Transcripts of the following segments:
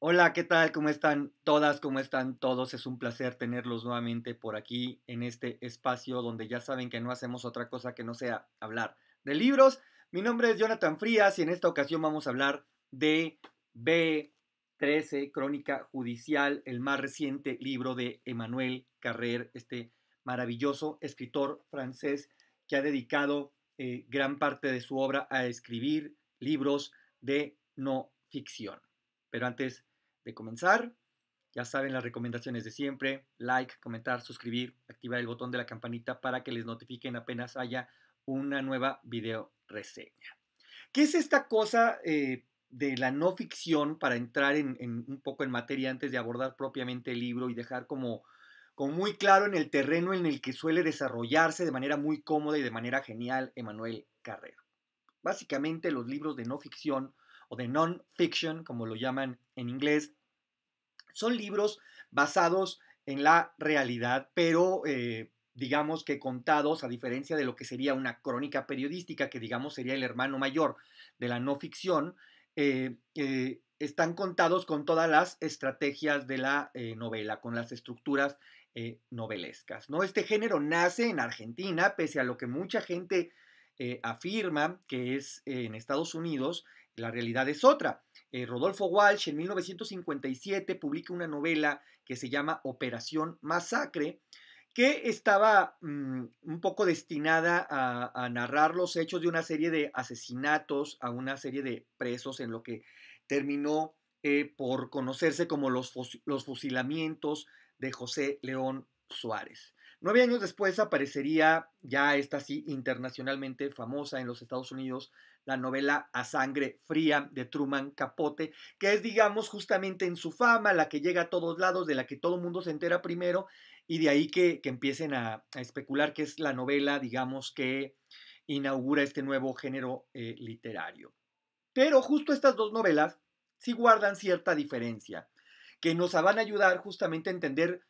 Hola, ¿qué tal? ¿Cómo están todas? ¿Cómo están todos? Es un placer tenerlos nuevamente por aquí en este espacio donde ya saben que no hacemos otra cosa que no sea hablar de libros. Mi nombre es Jonathan Frías y en esta ocasión vamos a hablar de B13, Crónica Judicial, el más reciente libro de Emmanuel Carrer, este maravilloso escritor francés que ha dedicado eh, gran parte de su obra a escribir libros de no ficción. Pero antes comenzar, ya saben las recomendaciones de siempre, like, comentar, suscribir, activar el botón de la campanita para que les notifiquen apenas haya una nueva video reseña. ¿Qué es esta cosa eh, de la no ficción para entrar en, un poco en materia antes de abordar propiamente el libro y dejar como, como muy claro en el terreno en el que suele desarrollarse de manera muy cómoda y de manera genial Emanuel Carrero? Básicamente los libros de no ficción o de non-fiction, como lo llaman en inglés, son libros basados en la realidad, pero eh, digamos que contados, a diferencia de lo que sería una crónica periodística, que digamos sería el hermano mayor de la no ficción, eh, eh, están contados con todas las estrategias de la novela, con las estructuras novelescas. ¿no? Este género nace en Argentina, pese a lo que mucha gente afirma que es en Estados Unidos, la realidad es otra. Eh, Rodolfo Walsh en 1957 publica una novela que se llama Operación Masacre, que estaba mm, un poco destinada a, narrar los hechos de una serie de asesinatos a una serie de presos en lo que terminó eh, por conocerse como los, los fusilamientos de José León Suárez. Nueve años después aparecería ya esta así internacionalmente famosa en los Estados Unidos, la novela A Sangre Fría de Truman Capote, que es, digamos, justamente en su fama, la que llega a todos lados, de la que todo el mundo se entera primero, y de ahí que, empiecen a, especular que es la novela, digamos, que inaugura este nuevo género eh, literario. Pero justo estas dos novelas sí guardan cierta diferencia, que nos van a ayudar justamente a entender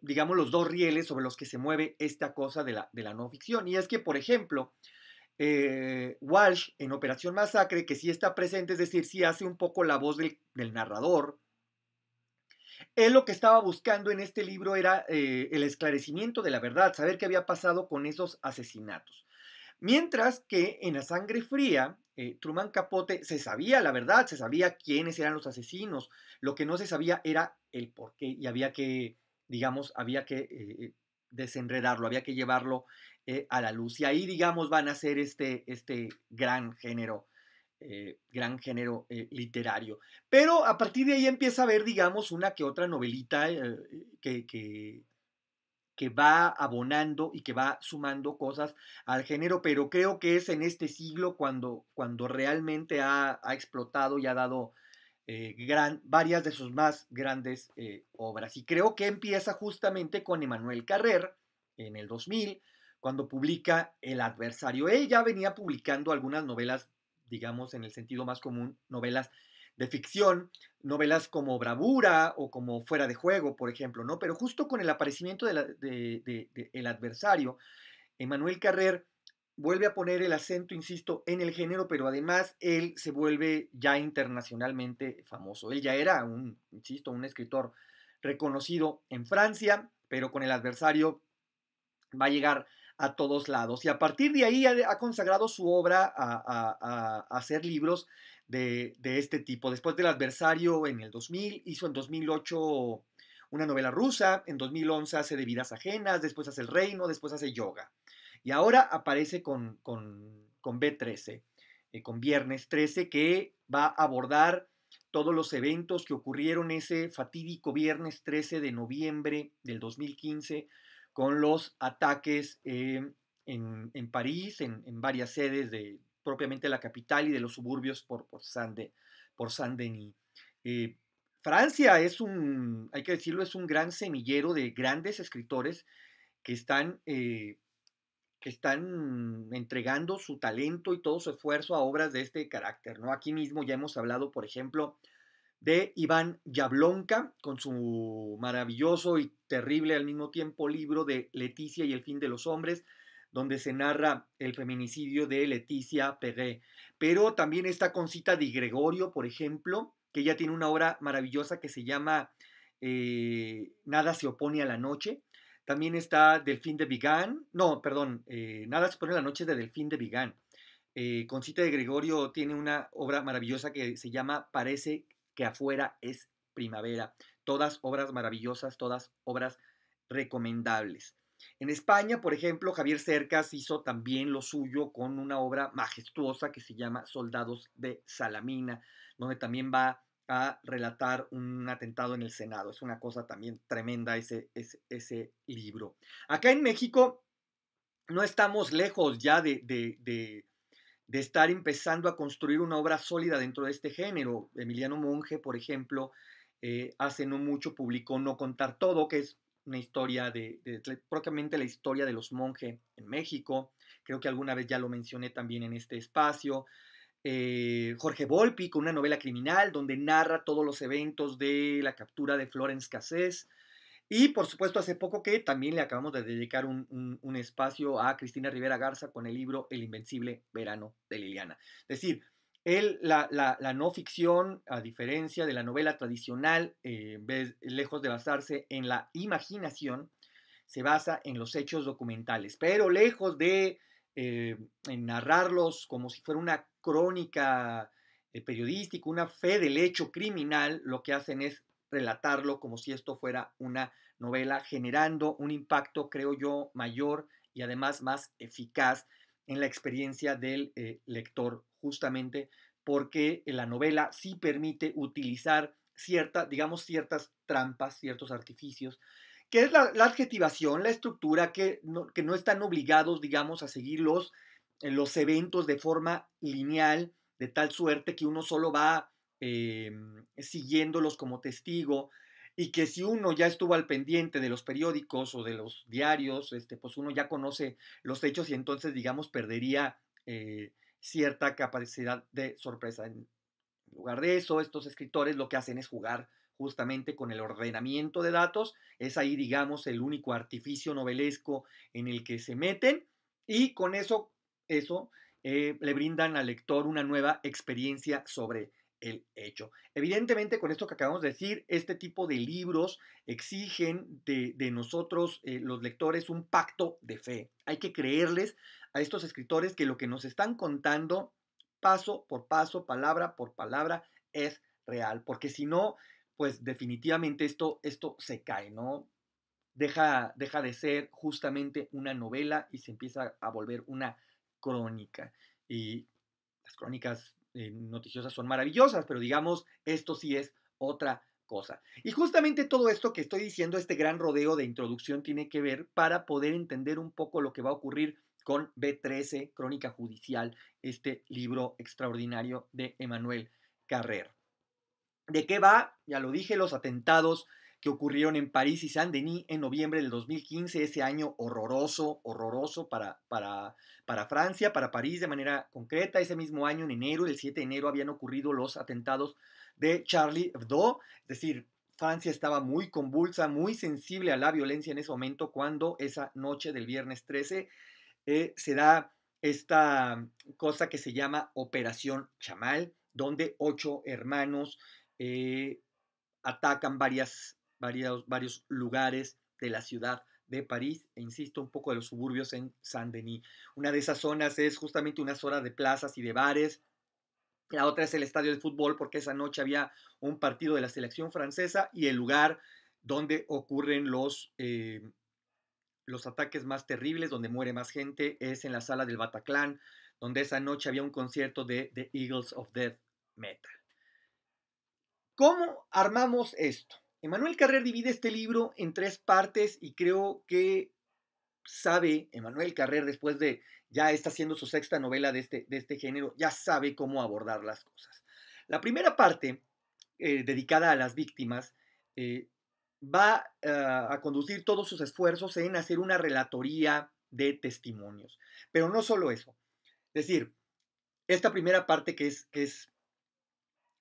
digamos, los dos rieles sobre los que se mueve esta cosa de la, de la no ficción. Y es que, por ejemplo, eh, Walsh en Operación Masacre, que sí está presente, es decir, sí hace un poco la voz del, narrador. Él lo que estaba buscando en este libro era eh, el esclarecimiento de la verdad, saber qué había pasado con esos asesinatos. Mientras que en La Sangre Fría, eh, Truman Capote se sabía la verdad, se sabía quiénes eran los asesinos, lo que no se sabía era el por qué y había que, digamos, había que desenredarlo, había que llevarlo eh, a la luz. Y ahí, digamos, van a ser este, este gran género, eh, gran género eh, literario. Pero a partir de ahí empieza a haber, digamos, una que otra novelita que, que, va abonando y que va sumando cosas al género, pero creo que es en este siglo cuando, cuando realmente ha explotado y ha dado eh, varias de sus más grandes eh, obras. Y creo que empieza justamente con Emanuel Carrer en el 2000, cuando publica El adversario. Él ya venía publicando algunas novelas, digamos en el sentido más común, novelas de ficción, novelas como Bravura o como Fuera de Juego, por ejemplo, ¿no? Pero justo con el aparecimiento de, El adversario, Emanuel Carrer vuelve a poner el acento, insisto, en el género, pero además él se vuelve ya internacionalmente famoso. Él ya era un, insisto, un escritor reconocido en Francia, pero con el adversario va a llegar a todos lados. Y a partir de ahí ha, consagrado su obra a, hacer libros de, de, este tipo. Después del adversario en el 2000, hizo en 2008 una novela rusa, en 2011 hace de vidas ajenas, después hace el reino, después hace yoga. Y ahora aparece con, B13, eh, con Viernes 13, que va a abordar todos los eventos que ocurrieron ese fatídico viernes 13 de noviembre del 2015 con los ataques eh, en, París, en, varias sedes de propiamente la capital y de los suburbios por, por Saint-Denis. Eh, Francia es un, hay que decirlo, es un gran semillero de grandes escritores que están que están entregando su talento y todo su esfuerzo a obras de este carácter, ¿no? Aquí mismo ya hemos hablado, por ejemplo, de Iván yablonca con su maravilloso y terrible al mismo tiempo libro de Leticia y el fin de los hombres, donde se narra el feminicidio de Leticia Pérez. Pero también está Concita de Gregorio, por ejemplo, que ya tiene una obra maravillosa que se llama eh, Nada se opone a la noche, también está Delfín de Vigán. No, perdón, eh, nada nada pone la noche de Delfín de Vigán. Eh, con cita de Gregorio tiene una obra maravillosa que se llama Parece que afuera es primavera. Todas obras maravillosas, todas obras recomendables. En España, por ejemplo, Javier Cercas hizo también lo suyo con una obra majestuosa que se llama Soldados de Salamina, donde también va a relatar un atentado en el Senado. Es una cosa también tremenda ese, ese, libro. Acá en México no estamos lejos ya de, estar empezando a construir una obra sólida dentro de este género. Emiliano Monge, por ejemplo, eh, hace no mucho publicó No Contar Todo, que es una historia de, propiamente la historia de los monjes en México. Creo que alguna vez ya lo mencioné también en este espacio. Eh, Jorge Volpi con una novela criminal donde narra todos los eventos de la captura de Florence Cassés. Y por supuesto, hace poco que también le acabamos de dedicar un, espacio a Cristina Rivera Garza con el libro El Invencible Verano de Liliana. Es decir, él, la, no ficción, a diferencia de la novela tradicional, eh, lejos de basarse en la imaginación, se basa en los hechos documentales, pero lejos de eh, en narrarlos como si fuera una crónica eh, periodística, una fe del hecho criminal, lo que hacen es relatarlo como si esto fuera una novela, generando un impacto, creo yo, mayor y además más eficaz en la experiencia del eh, lector, justamente porque la novela sí permite utilizar cierta, digamos, ciertas trampas, ciertos artificios que es la, adjetivación, la estructura que no, están obligados, digamos, a seguir los, eh, los, eventos de forma lineal, de tal suerte que uno solo va em, siguiéndolos como testigo y que si uno ya estuvo al pendiente de los periódicos o de los diarios, este, pues uno ya conoce los hechos y entonces, digamos, perdería eh, cierta capacidad de sorpresa. En lugar de eso, estos escritores lo que hacen es jugar justamente con el ordenamiento de datos. Es ahí, digamos, el único artificio novelesco en el que se meten y con eso, eso eh, le brindan al lector una nueva experiencia sobre el hecho. Evidentemente, con esto que acabamos de decir, este tipo de libros exigen de, nosotros, eh, los lectores, un pacto de fe. Hay que creerles a estos escritores que lo que nos están contando, paso por paso, palabra por palabra, es real, porque si no, pues definitivamente esto, esto se cae, ¿no? Deja, deja de ser justamente una novela y se empieza a volver una crónica. Y las crónicas eh, noticiosas son maravillosas, pero digamos, esto sí es otra cosa. Y justamente todo esto que estoy diciendo, este gran rodeo de introducción, tiene que ver para poder entender un poco lo que va a ocurrir con B13, Crónica Judicial, este libro extraordinario de Emanuel Carrer. ¿De qué va? Ya lo dije, los atentados que ocurrieron en París y Saint-Denis en noviembre del 2015, ese año horroroso, horroroso para, para, para Francia, para París de manera concreta. Ese mismo año, en enero, el 7 de enero, habían ocurrido los atentados de Charlie Hebdo, es decir, Francia estaba muy convulsa, muy sensible a la violencia en ese momento cuando esa noche del viernes 13 eh, se da esta cosa que se llama Operación Chamal, donde ocho hermanos eh, atacan varios, varios lugares de la ciudad de París e insisto un poco de los suburbios en Saint-Denis. Una de esas zonas es justamente una zona de plazas y de bares. La otra es el estadio de fútbol porque esa noche había un partido de la selección francesa y el lugar donde ocurren los, eh, los ataques más terribles, donde muere más gente, es en la sala del Bataclan, donde esa noche había un concierto de The Eagles of Death Metal. ¿Cómo armamos esto? Emanuel Carrer divide este libro en tres partes y creo que sabe, Emanuel Carrer, después de ya está haciendo su sexta novela de este, de este género, ya sabe cómo abordar las cosas. La primera parte, eh, dedicada a las víctimas, eh, va ah, a conducir todos sus esfuerzos en hacer una relatoría de testimonios. Pero no solo eso. Es decir, esta primera parte que es, que es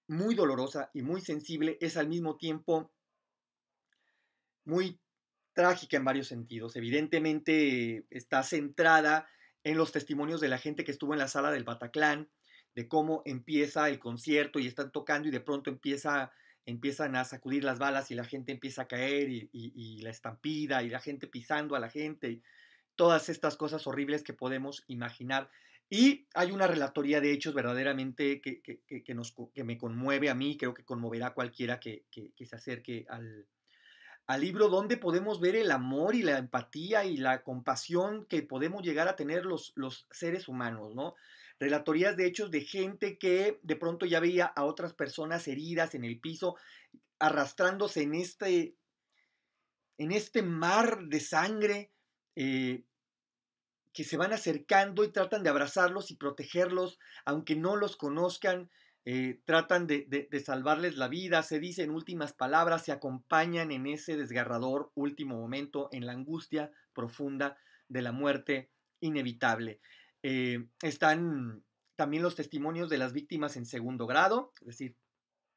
muy dolorosa y muy sensible, es al mismo tiempo muy trágica en varios sentidos. Evidentemente está centrada en los testimonios de la gente que estuvo en la sala del Bataclan, de cómo empieza el concierto y están tocando y de pronto empieza, empiezan a sacudir las balas y la gente empieza a caer y, y la estampida y la gente pisando a la gente y todas estas cosas horribles que podemos imaginar y hay una relatoría de hechos verdaderamente que, nos, que me conmueve a mí, creo que conmoverá a cualquiera que, se acerque al, libro, donde podemos ver el amor y la empatía y la compasión que podemos llegar a tener los, los seres humanos, ¿no? Relatorías de hechos de gente que de pronto ya veía a otras personas heridas en el piso, arrastrándose en este, en este mar de sangre, eh, que se van acercando y tratan de abrazarlos y protegerlos, aunque no los conozcan, eh, tratan de, salvarles la vida, se dicen últimas palabras, se acompañan en ese desgarrador último momento, en la angustia profunda de la muerte inevitable. Eh, están también los testimonios de las víctimas en segundo grado, es decir,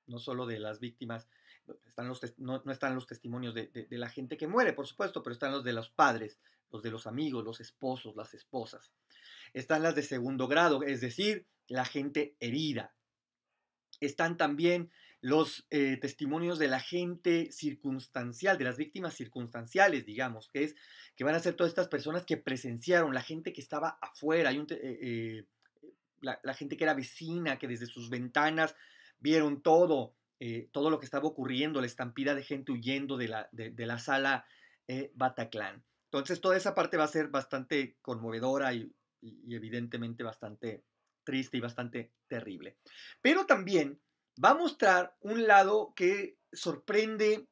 no solo de las víctimas, están los no, están los testimonios de, la gente que muere, por supuesto, pero están los de los padres, los de los amigos, los esposos, las esposas. Están las de segundo grado, es decir, la gente herida. Están también los eh, testimonios de la gente circunstancial, de las víctimas circunstanciales, digamos, que es que van a ser todas estas personas que presenciaron, la gente que estaba afuera, eh, eh, la, gente que era vecina, que desde sus ventanas vieron todo, todo lo que estaba ocurriendo, la estampida de gente huyendo de la, de la sala Bataclan. Entonces toda esa parte va a ser bastante conmovedora y, evidentemente bastante triste y bastante terrible. Pero también va a mostrar un lado que sorprende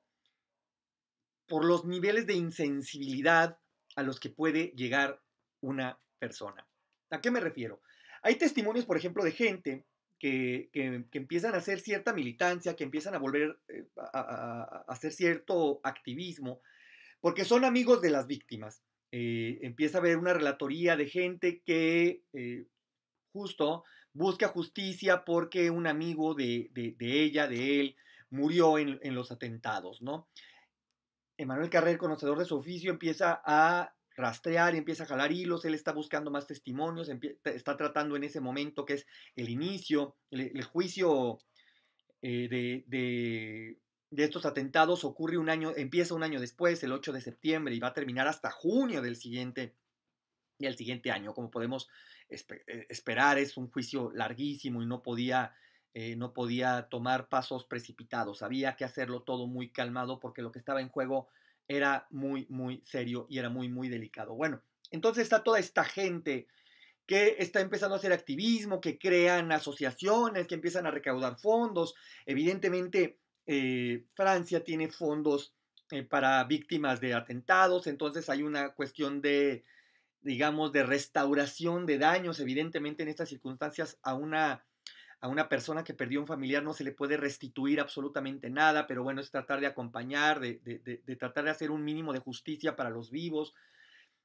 por los niveles de insensibilidad a los que puede llegar una persona. ¿A qué me refiero? Hay testimonios, por ejemplo, de gente que, empiezan a hacer cierta militancia, que empiezan a volver eh, a hacer cierto activismo, porque son amigos de las víctimas. Eh, empieza a haber una relatoría de gente que eh, justo busca justicia porque un amigo de, ella, de él, murió en, los atentados, ¿no? Emanuel Carrer, conocedor de su oficio, empieza a rastrear, empieza a jalar hilos, él está buscando más testimonios, está tratando en ese momento que es el inicio, el, juicio eh, de de estos atentados ocurre un año, empieza un año después, el 8 de septiembre, y va a terminar hasta junio del siguiente, el siguiente año. Como podemos eh, esperar, es un juicio larguísimo y no podía, eh, no podía tomar pasos precipitados. Había que hacerlo todo muy calmado porque lo que estaba en juego era muy, muy serio y era muy, muy delicado. Bueno, entonces está toda esta gente que está empezando a hacer activismo, que crean asociaciones, que empiezan a recaudar fondos. Evidentemente, eh, Francia tiene fondos eh, para víctimas de atentados, entonces hay una cuestión de, digamos, de restauración de daños. Evidentemente en estas circunstancias a una, a una persona que perdió un familiar no se le puede restituir absolutamente nada, pero bueno, es tratar de acompañar, de, tratar de hacer un mínimo de justicia para los vivos.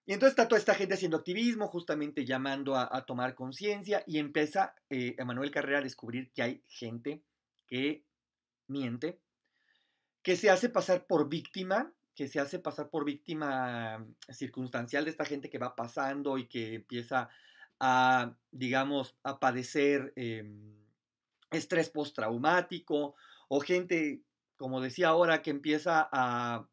Y entonces está toda esta gente haciendo activismo, justamente llamando a, tomar conciencia y empieza eh, Emanuel Carrera a descubrir que hay gente que miente, que se hace pasar por víctima, que se hace pasar por víctima mm, circunstancial de esta gente que va pasando y que empieza a, digamos, a padecer em, estrés postraumático o gente, como decía ahora, que empieza a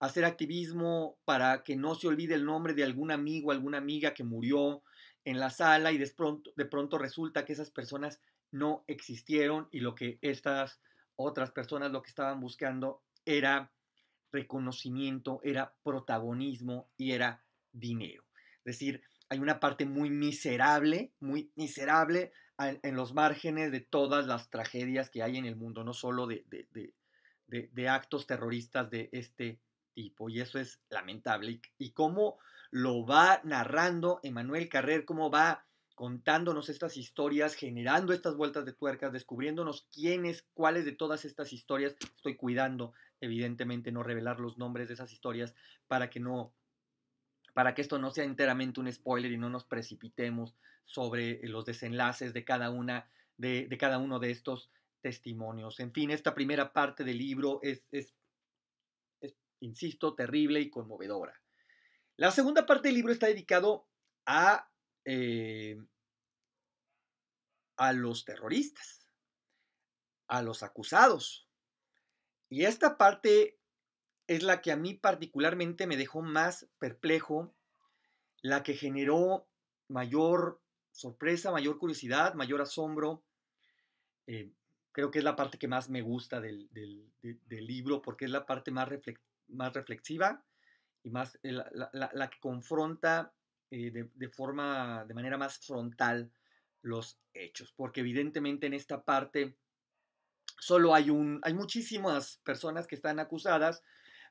hacer activismo para que no se olvide el nombre de algún amigo, alguna amiga que murió en la sala y de pronto, de pronto resulta que esas personas no existieron y lo que estas otras personas lo que estaban buscando era reconocimiento, era protagonismo y era dinero. Es decir, hay una parte muy miserable, muy miserable en, los márgenes de todas las tragedias que hay en el mundo, no solo de, de, actos terroristas de este tipo. Y eso es lamentable. Y, y cómo lo va narrando Emanuel Carrer, cómo va contándonos estas historias, generando estas vueltas de tuercas, descubriéndonos quiénes, cuáles de todas estas historias estoy cuidando, evidentemente no revelar los nombres de esas historias para que no para que esto no sea enteramente un spoiler y no nos precipitemos sobre los desenlaces de cada una de, cada uno de estos testimonios. En fin, esta primera parte del libro es, es insisto, terrible y conmovedora. La segunda parte del libro está dedicado a eh, a los terroristas, a los acusados. Y esta parte es la que a mí particularmente me dejó más perplejo, la que generó mayor sorpresa, mayor curiosidad, mayor asombro. Eh, creo que es la parte que más me gusta del, libro porque es la parte más, reflexiva y más eh, la que confronta eh, de, forma, de manera más frontal los hechos, porque evidentemente en esta parte solo hay un, hay muchísimas personas que están acusadas,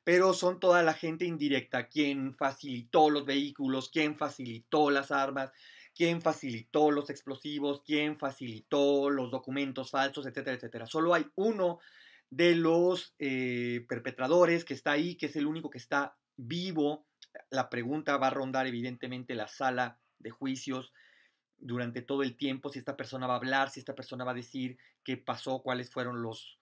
pero son toda la gente indirecta, quien facilitó los vehículos, quien facilitó las armas, quien facilitó los explosivos, quien facilitó los documentos falsos, etcétera, etcétera. Solo hay uno de los eh, perpetradores que está ahí, que es el único que está vivo la pregunta va a rondar evidentemente la sala de juicios durante todo el tiempo, si esta persona va a hablar, si esta persona va a decir qué pasó, cuáles fueron los,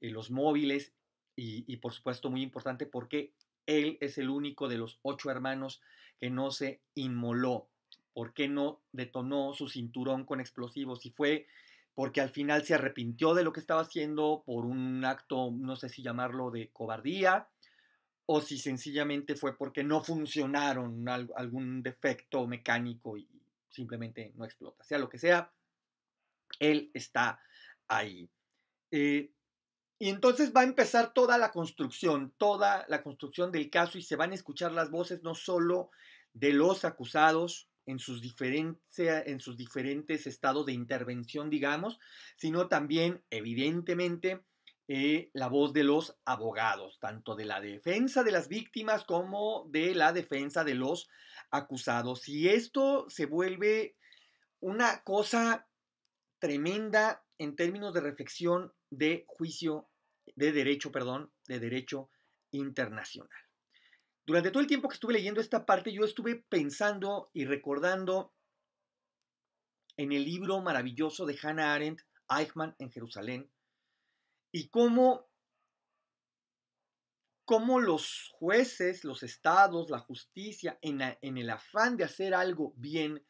eh, los móviles y, por supuesto muy importante porque él es el único de los ocho hermanos que no se inmoló. ¿Por qué no detonó su cinturón con explosivos? Y fue porque al final se arrepintió de lo que estaba haciendo por un acto, no sé si llamarlo de cobardía, o si sencillamente fue porque no funcionaron algún defecto mecánico y simplemente no explota. Sea lo que sea, él está ahí. Eh, y entonces va a empezar toda la construcción, toda la construcción del caso y se van a escuchar las voces no solo de los acusados en sus diferentes estados de intervención, digamos, sino también, evidentemente, eh, la voz de los abogados, tanto de la defensa de las víctimas como de la defensa de los acusados. Y esto se vuelve una cosa tremenda en términos de reflexión de juicio, de derecho, perdón, de derecho internacional. Durante todo el tiempo que estuve leyendo esta parte, yo estuve pensando y recordando en el libro maravilloso de Hannah Arendt, Eichmann en Jerusalén, y cómo, los jueces, los estados, la justicia, en, el afán de hacer algo bien,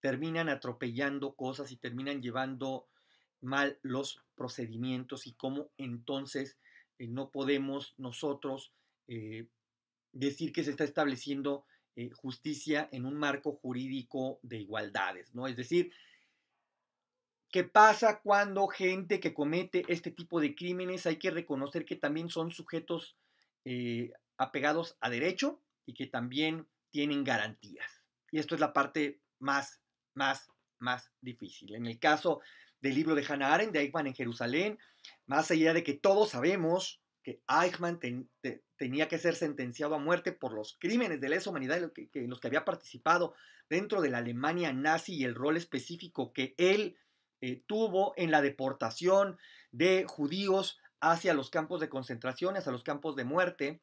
terminan atropellando cosas y terminan llevando mal los procedimientos y cómo entonces eh, no podemos nosotros eh, decir que se está estableciendo eh, justicia en un marco jurídico de igualdades, ¿no? Es decir, ¿Qué pasa cuando gente que comete este tipo de crímenes hay que reconocer que también son sujetos eh, apegados a derecho y que también tienen garantías? Y esto es la parte más, más, más difícil. En el caso del libro de Hannah Arendt, de Eichmann en Jerusalén, más allá de que todos sabemos que Eichmann tenía que ser sentenciado a muerte por los crímenes de lesa humanidad en los que había participado dentro de la Alemania nazi y el rol específico que él eh, tuvo en la deportación de judíos hacia los campos de concentración, hacia los campos de muerte.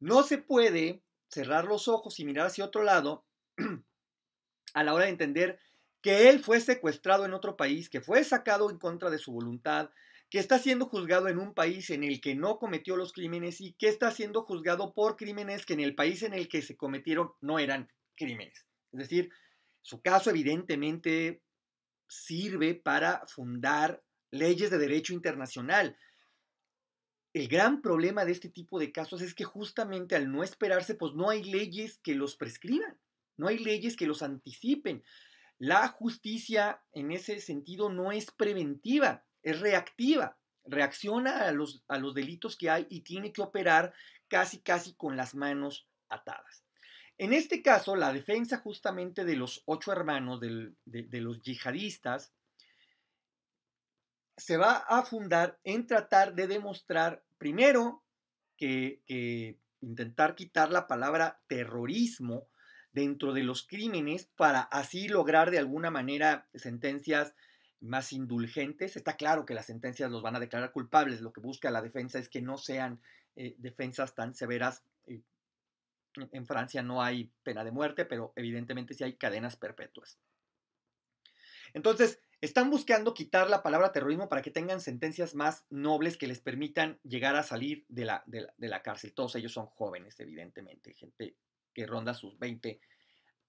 No se puede cerrar los ojos y mirar hacia otro lado a la hora de entender que él fue secuestrado en otro país, que fue sacado en contra de su voluntad, que está siendo juzgado en un país en el que no cometió los crímenes y que está siendo juzgado por crímenes que en el país en el que se cometieron no eran crímenes. Es decir, su caso evidentemente sirve para fundar leyes de derecho internacional. El gran problema de este tipo de casos es que justamente al no esperarse, pues no hay leyes que los prescriban, no hay leyes que los anticipen. La justicia en ese sentido no es preventiva, es reactiva, reacciona a los, a los delitos que hay y tiene que operar casi, casi con las manos atadas. En este caso, la defensa justamente de los ocho hermanos, de, los yihadistas, se va a fundar en tratar de demostrar, primero, que, intentar quitar la palabra terrorismo dentro de los crímenes para así lograr de alguna manera sentencias más indulgentes. Está claro que las sentencias los van a declarar culpables. Lo que busca la defensa es que no sean eh, defensas tan severas eh, en Francia no hay pena de muerte, pero evidentemente sí hay cadenas perpetuas. Entonces, están buscando quitar la palabra terrorismo para que tengan sentencias más nobles que les permitan llegar a salir de la, cárcel. Todos ellos son jóvenes, evidentemente, gente que ronda sus 20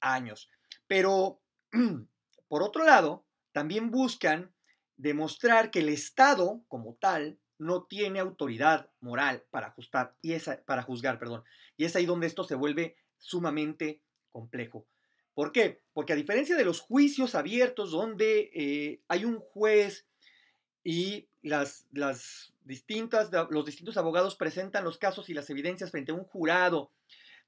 años. Pero, por otro lado, también buscan demostrar que el Estado como tal no tiene autoridad moral para, ajustar, y para juzgar. Perdón. Y es ahí donde esto se vuelve sumamente complejo. ¿Por qué? Porque a diferencia de los juicios abiertos donde eh, hay un juez y las, las distintas, los distintos abogados presentan los casos y las evidencias frente a un jurado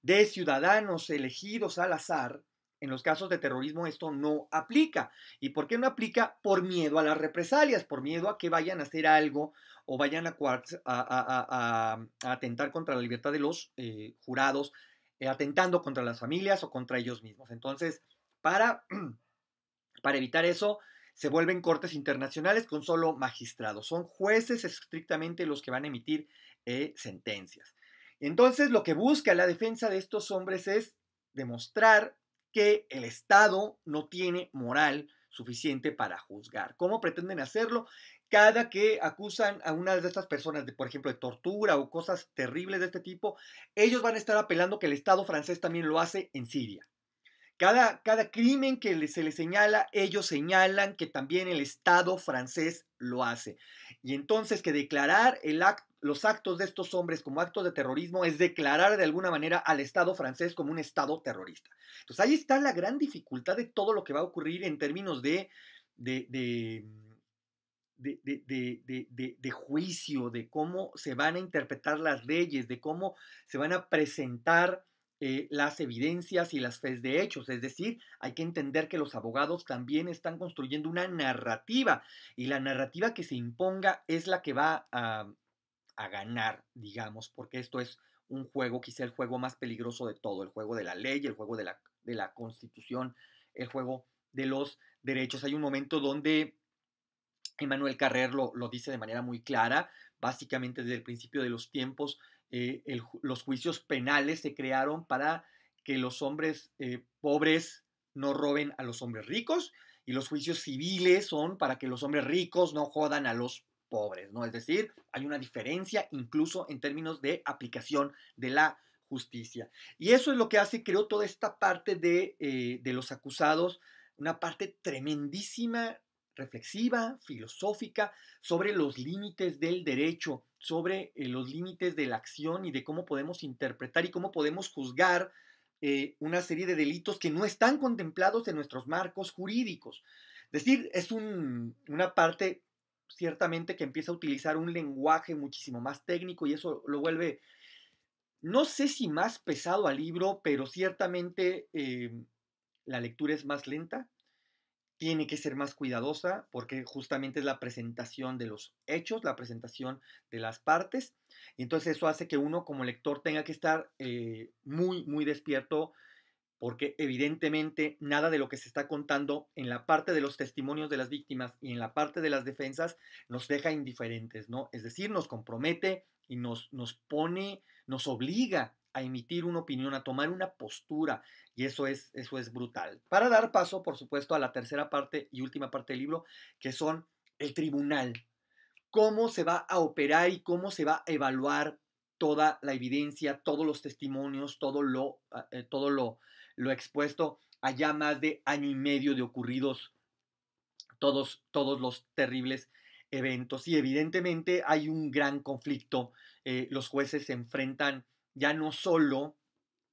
de ciudadanos elegidos al azar, en los casos de terrorismo esto no aplica. ¿Y por qué no aplica? Por miedo a las represalias, por miedo a que vayan a hacer algo o vayan a, atentar contra la libertad de los eh, jurados, eh, atentando contra las familias o contra ellos mismos. Entonces, para, para evitar eso, se vuelven cortes internacionales con solo magistrados. Son jueces estrictamente los que van a emitir eh, sentencias. Entonces, lo que busca la defensa de estos hombres es demostrar que el Estado no tiene moral suficiente para juzgar. ¿Cómo pretenden hacerlo? Cada que acusan a una de estas personas, de, por ejemplo, de tortura o cosas terribles de este tipo, ellos van a estar apelando que el Estado francés también lo hace en Siria. Cada, crimen que se le señala, ellos señalan que también el Estado francés lo hace. Y entonces que declarar los actos de estos hombres como actos de terrorismo es declarar de alguna manera al Estado francés como un Estado terrorista. Entonces ahí está la gran dificultad de todo lo que va a ocurrir en términos de, de, de juicio, de cómo se van a interpretar las leyes, de cómo se van a presentar eh, las evidencias y las fes de hechos. Es decir, hay que entender que los abogados también están construyendo una narrativa y la narrativa que se imponga es la que va a, ganar, digamos, porque esto es un juego, quizá el juego más peligroso de todo, el juego de la ley, el juego de la, de la constitución, el juego de los derechos. Hay un momento donde Emmanuel Carrer lo dice de manera muy clara, básicamente desde el principio de los tiempos, eh, los juicios penales se crearon para que los hombres eh, pobres no roben a los hombres ricos y los juicios civiles son para que los hombres ricos no jodan a los pobres, ¿no? Es decir, hay una diferencia incluso en términos de aplicación de la justicia. Y eso es lo que hace, creo, toda esta parte de, eh, de los acusados, una parte tremendísima reflexiva, filosófica, sobre los límites del derecho, sobre eh, los límites de la acción y de cómo podemos interpretar y cómo podemos juzgar eh, una serie de delitos que no están contemplados en nuestros marcos jurídicos. Es decir, es una parte ciertamente que empieza a utilizar un lenguaje muchísimo más técnico y eso lo vuelve, no sé si más pesado al libro, pero ciertamente eh, la lectura es más lenta, tiene que ser más cuidadosa porque justamente es la presentación de los hechos, la presentación de las partes. Y entonces eso hace que uno como lector tenga que estar eh, muy, muy despierto porque evidentemente nada de lo que se está contando en la parte de los testimonios de las víctimas y en la parte de las defensas nos deja indiferentes, ¿no? Es decir, nos compromete y nos, nos pone, nos obliga a emitir una opinión, a tomar una postura, y eso es, eso es brutal. Para dar paso, por supuesto, a la tercera parte y última parte del libro, que son el tribunal. Cómo se va a operar y cómo se va a evaluar toda la evidencia, todos los testimonios, todo lo, ah, eh, todo lo, lo expuesto allá más de año y medio de ocurridos todos, todos los terribles eventos. Y evidentemente hay un gran conflicto. Eh, los jueces se enfrentan ya no solo,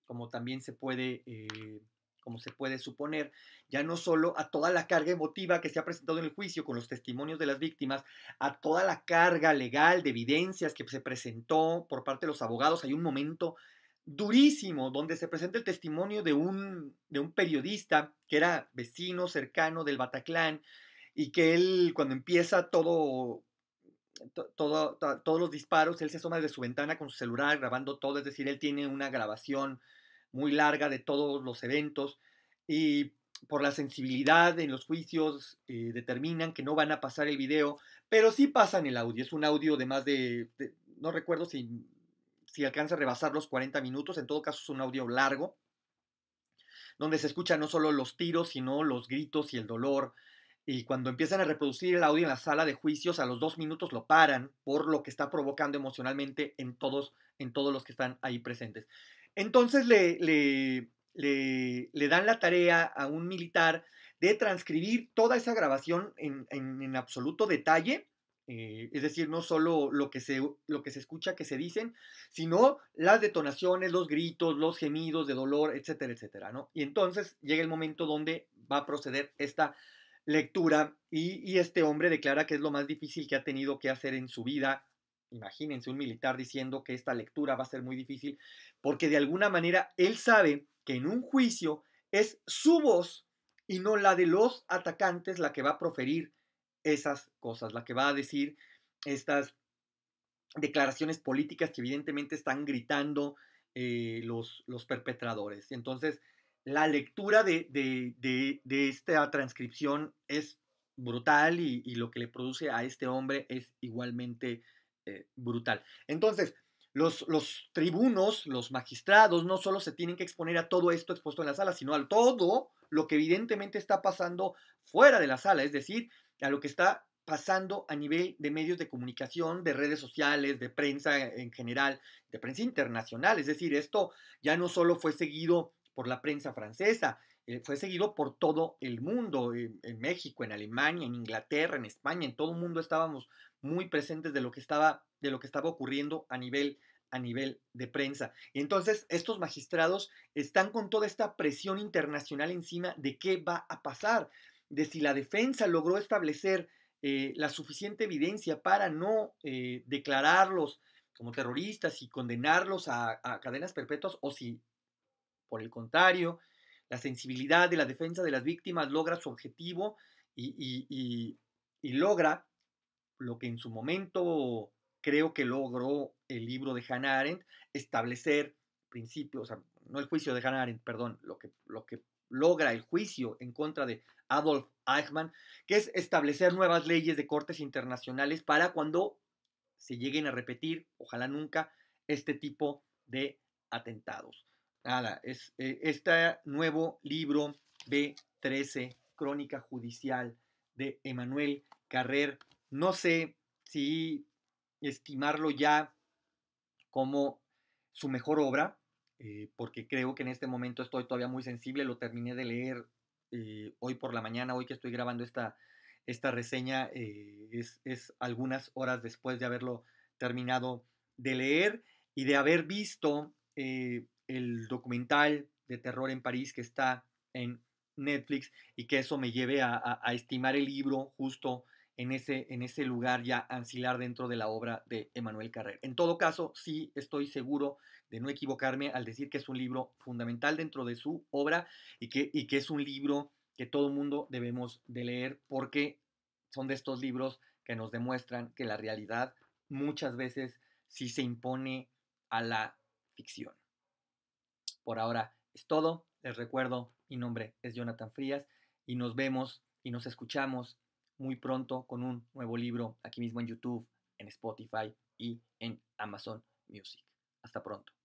como también se puede, eh, como se puede suponer, ya no solo a toda la carga emotiva que se ha presentado en el juicio con los testimonios de las víctimas, a toda la carga legal de evidencias que se presentó por parte de los abogados. Hay un momento durísimo donde se presenta el testimonio de un, de un periodista que era vecino cercano del bataclán y que él cuando empieza todo todos los disparos, él se asoma de su ventana con su celular grabando todo, es decir, él tiene una grabación muy larga de todos los eventos y por la sensibilidad en los juicios eh, determinan que no van a pasar el video, pero sí pasan el audio, es un audio de más de, no recuerdo si, si alcanza a rebasar los 40 minutos, en todo caso es un audio largo, donde se escuchan no solo los tiros, sino los gritos y el dolor y cuando empiezan a reproducir el audio en la sala de juicios, a los dos minutos lo paran por lo que está provocando emocionalmente en todos, en todos los que están ahí presentes. Entonces le, le, le, dan la tarea a un militar de transcribir toda esa grabación en, absoluto detalle, eh, es decir, no solo lo que, se, lo que se escucha que se dicen, sino las detonaciones, los gritos, los gemidos de dolor, etcétera, etcétera, ¿no? Y entonces llega el momento donde va a proceder esta lectura y, este hombre declara que es lo más difícil que ha tenido que hacer en su vida. Imagínense un militar diciendo que esta lectura va a ser muy difícil porque de alguna manera él sabe que en un juicio es su voz y no la de los atacantes la que va a proferir esas cosas, la que va a decir estas declaraciones políticas que evidentemente están gritando eh, los, los perpetradores. Entonces, la lectura de, esta transcripción es brutal y, lo que le produce a este hombre es igualmente eh, brutal. Entonces, los, los, tribunos, los magistrados, no solo se tienen que exponer a todo esto expuesto en la sala, sino a todo lo que evidentemente está pasando fuera de la sala, es decir, a lo que está pasando a nivel de medios de comunicación, de redes sociales, de prensa en general, de prensa internacional. Es decir, esto ya no solo fue seguido por la prensa francesa, eh, fue seguido por todo el mundo, en México, en Alemania, en Inglaterra, en España, en todo el mundo estábamos muy presentes de lo que estaba, de lo que estaba ocurriendo a nivel a nivel de prensa. Y entonces estos magistrados están con toda esta presión internacional encima de qué va a pasar, de si la defensa logró establecer eh, la suficiente evidencia para no eh, declararlos como terroristas y condenarlos a, cadenas perpetuas o si por el contrario, la sensibilidad de la defensa de las víctimas logra su objetivo y, logra lo que en su momento creo que logró el libro de Hannah Arendt, establecer principios, o sea, no el juicio de Hannah Arendt, perdón, lo que logra el juicio en contra de Adolf Eichmann, que es establecer nuevas leyes de cortes internacionales para cuando se lleguen a repetir, ojalá nunca, este tipo de atentados nada, es eh, este nuevo libro B13, Crónica Judicial de Emanuel Carrer. No sé si estimarlo ya como su mejor obra, eh, porque creo que en este momento estoy todavía muy sensible, lo terminé de leer eh, hoy por la mañana, hoy que estoy grabando esta, esta reseña, es, es, algunas horas después de haberlo terminado de leer y de haber visto el documental de terror en París que está en Netflix y que eso me lleve a, estimar el libro justo en ese, en ese lugar ya ancilar dentro de la obra de Emanuel Carrer. En todo caso, sí estoy seguro de no equivocarme al decir que es un libro fundamental dentro de su obra y que, y que es un libro que todo mundo debemos de leer porque son de estos libros que nos demuestran que la realidad muchas veces sí se impone a la ficción. Por ahora es todo. Les recuerdo, mi nombre es Jonathan Frías y nos vemos y nos escuchamos muy pronto con un nuevo libro aquí mismo en YouTube, en Spotify y en Amazon Music. Hasta pronto.